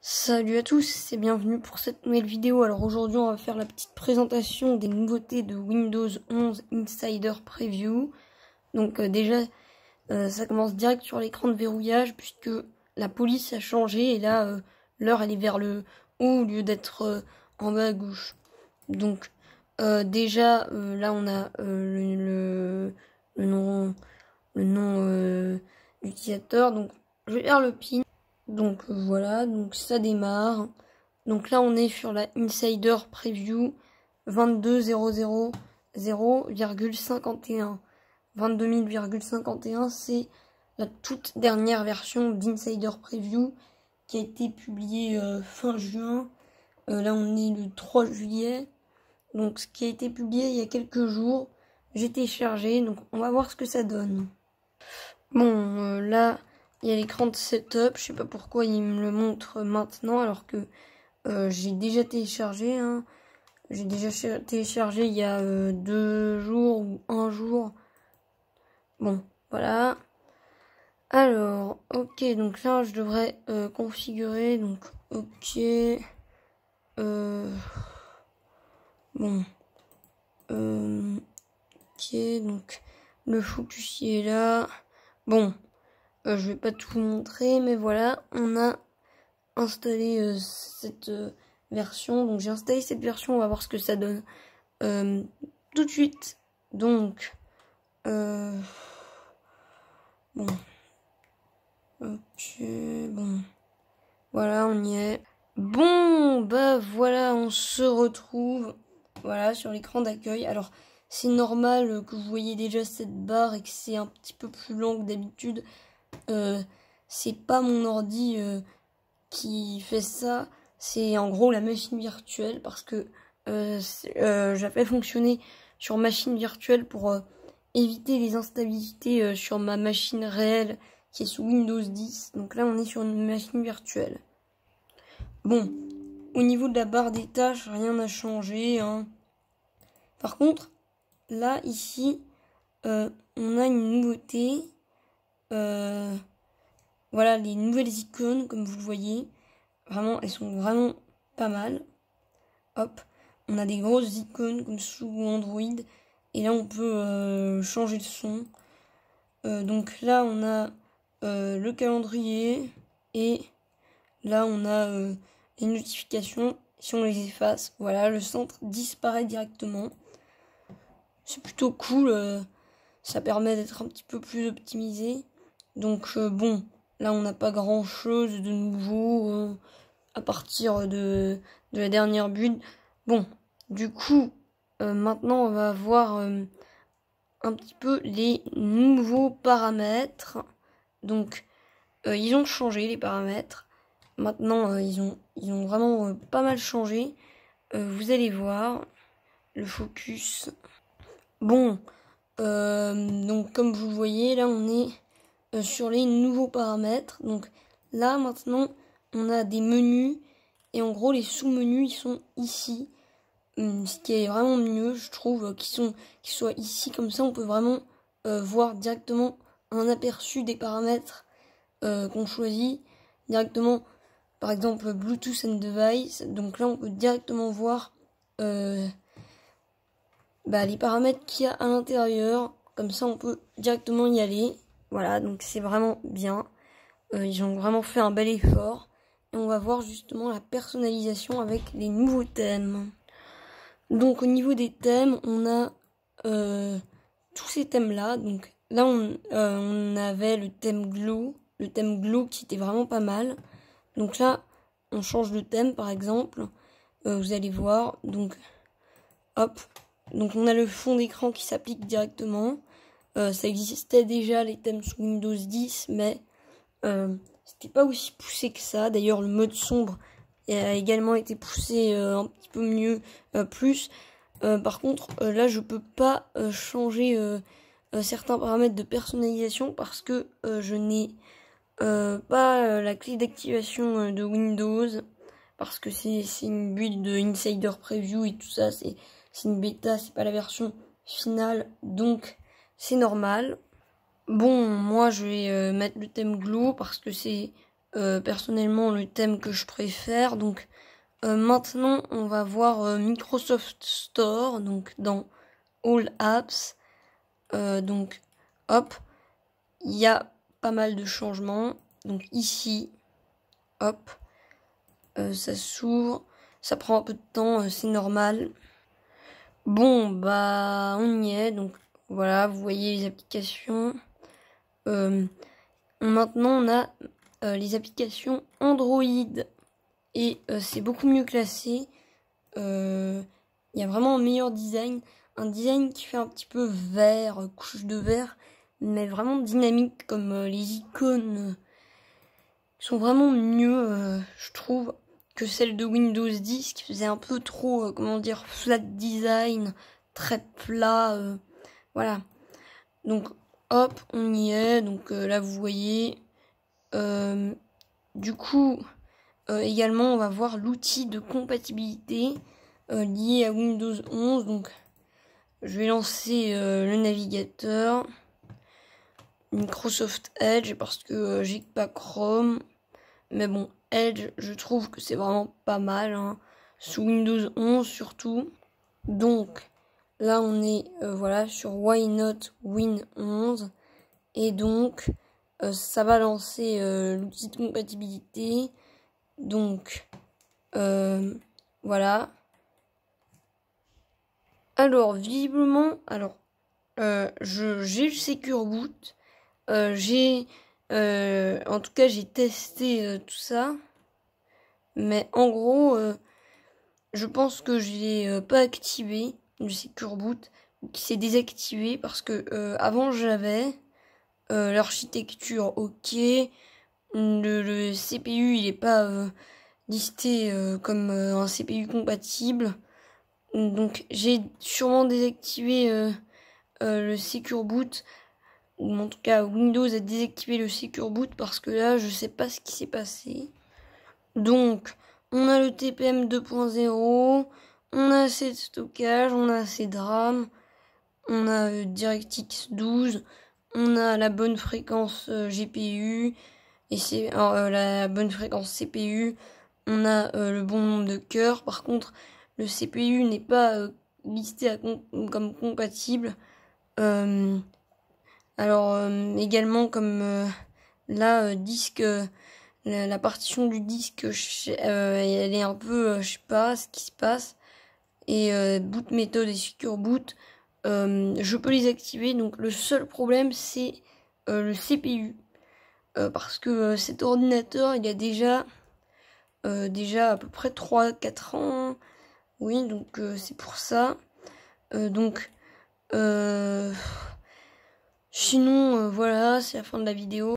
Salut à tous et bienvenue pour cette nouvelle vidéo. Alors aujourd'hui on va faire la petite présentation des nouveautés de Windows 11 Insider Preview. Donc euh, déjà euh, ça commence direct sur l'écran de verrouillage puisque la police a changé et là euh, l'heure elle est vers le haut au lieu d'être en bas à gauche. Donc déjà là on a le, nom le nom d'utilisateur. Donc je vais faire le pin. Donc euh, voilà, donc ça démarre. Donc là on est sur la Insider Preview 22.000,51. 22.000,51 c'est la toute dernière version d'Insider Preview qui a été publiée euh, fin juin. Euh, là on est le 3 juillet. Donc ce qui a été publié il y a quelques jours, j'ai téléchargé. Donc on va voir ce que ça donne. Bon là il y a l'écran de setup, je sais pas pourquoi il me le montre maintenant alors que euh, j'ai déjà téléchargé. Hein. J'ai déjà téléchargé il y a euh, deux jours ou un jour. Bon, voilà. Alors, ok, donc là je devrais euh, configurer. Donc, ok. bon. ok, donc le focus est là. Bon. Euh, je vais pas tout vous montrer, mais voilà, on a installé euh, cette euh, version. Donc j'ai installé cette version, on va voir ce que ça donne tout de suite. Donc, bon. bon. Voilà, on y est. Bon, bah voilà, on se retrouve. Voilà, sur l'écran d'accueil. Alors, c'est normal que vous voyez déjà cette barre et que c'est un petit peu plus long que d'habitude. Euh, c'est pas mon ordi euh, qui fait ça, c'est en gros la machine virtuelle parce que euh, j'avais fonctionné sur machine virtuelle pour éviter les instabilités sur ma machine réelle qui est sous Windows 10. Donc là, on est sur une machine virtuelle. Bon, au niveau de la barre des tâches, rien n'a changé. Hein. Par contre, là, ici, on a une nouveauté. Euh, voilà les nouvelles icônes, comme vous le voyez. Vraiment, elles sont vraiment pas mal. Hop, on a des grosses icônes comme sous Android. Et là, on peut euh, changer le son. Euh, donc là, on a le calendrier. Et là, on a les notifications. Si on les efface, voilà, le centre disparaît directement. C'est plutôt cool. ça permet d'être un petit peu plus optimisé. Donc euh, bon, là on n'a pas grand chose de nouveau euh, à partir de, la dernière bulle. Bon, du coup, euh, maintenant on va voir un petit peu les nouveaux paramètres. Donc ils ont changé les paramètres. Maintenant ils, ont, ils ont vraiment pas mal changé. vous allez voir le focus. Bon, donc comme vous voyez, là on est euh, sur les nouveaux paramètres. Donc là maintenant on a des menus et en gros les sous-menus ils sont ici. Hum, ce qui est vraiment mieux je trouve euh, qu'ils sont qu'ils soient ici comme ça on peut vraiment euh, voir directement un aperçu des paramètres qu'on choisit directement par exemple Bluetooth and device donc là on peut directement voir bah, les paramètres qu'il y a à l'intérieur comme ça on peut directement y aller voilà, donc c'est vraiment bien. Euh, ils ont vraiment fait un bel effort. Et on va voir justement la personnalisation avec les nouveaux thèmes. Donc au niveau des thèmes, on a euh, tous ces thèmes-là. Donc là, on, euh, on, avait le thème glow, le thème glow qui était vraiment pas mal. Donc là, on change de thème par exemple. vous allez voir. Donc, hop. Donc on a le fond d'écran qui s'applique directement. Euh, ça existait déjà les thèmes sous Windows 10, mais euh, c'était pas aussi poussé que ça. D'ailleurs, le mode sombre a également été poussé euh, un petit peu mieux, plus. par contre, là, je peux pas changer certains paramètres de personnalisation parce que je n'ai pas la clé d'activation de Windows parce que c'est une build de Insider Preview et tout ça, c'est une bêta, c'est pas la version finale, donc c'est normal. Bon, moi je vais euh, mettre le thème glow parce que c'est euh, personnellement le thème que je préfère. Donc euh, maintenant on va voir Microsoft Store, donc dans All Apps. donc hop, il y a pas mal de changements. Donc ici, hop, ça s'ouvre, ça prend un peu de temps, c'est normal. Bon bah on y est, donc voilà, vous voyez les applications. Euh, maintenant, on a euh, les applications Android. Et euh, c'est beaucoup mieux classé. Il y a vraiment un meilleur design. Un design qui fait un petit peu vert, couche de vert, mais vraiment dynamique, comme les icônes sont vraiment mieux, je trouve, que celles de Windows 10, qui faisait un peu trop, comment dire, flat design, très plat. Voilà. Donc hop, on y est. Donc euh, là, vous voyez. Euh, du coup, euh, également, on va voir l'outil de compatibilité lié à Windows 11. Donc, je vais lancer le navigateur Microsoft Edge parce que j'ai pas Chrome. Mais bon, Edge, je trouve que c'est vraiment pas mal. Hein. sous Windows 11 surtout. Donc, Là, on est euh, voilà sur Why Not Win 11. Et donc, euh, ça va lancer euh, l'outil de compatibilité. Donc, voilà. Alors, visiblement, alors, j'ai le Secure Boot. j'ai, en tout cas, j'ai testé tout ça. Mais en gros, je pense que je l'ai pas activé. Le Secure Boot qui s'est désactivé parce que euh, avant j'avais euh, l'architecture ok, le, CPU il est pas euh, listé comme un CPU compatible, donc j'ai sûrement désactivé le Secure Boot ou en tout cas Windows a désactivé le Secure Boot parce que là je sais pas ce qui s'est passé. Donc on a le TPM 2.0 on a assez de stockage, on a assez de RAM, on a euh, DirectX 12, on a la bonne fréquence euh, GPU, et c'est euh, la bonne fréquence CPU, on a le bon nombre de cœurs. Par contre, le CPU n'est pas listé comme compatible. alors également comme là disque la, la, partition du disque elle est un peu je sais pas ce qui se passe et euh, boot méthode et secure boot, euh, je peux les activer. Donc le seul problème c'est euh, le CPU. parce que cet ordinateur il a déjà, déjà à peu près 3-4 ans. Oui, donc c'est pour ça. donc sinon voilà, c'est la fin de la vidéo.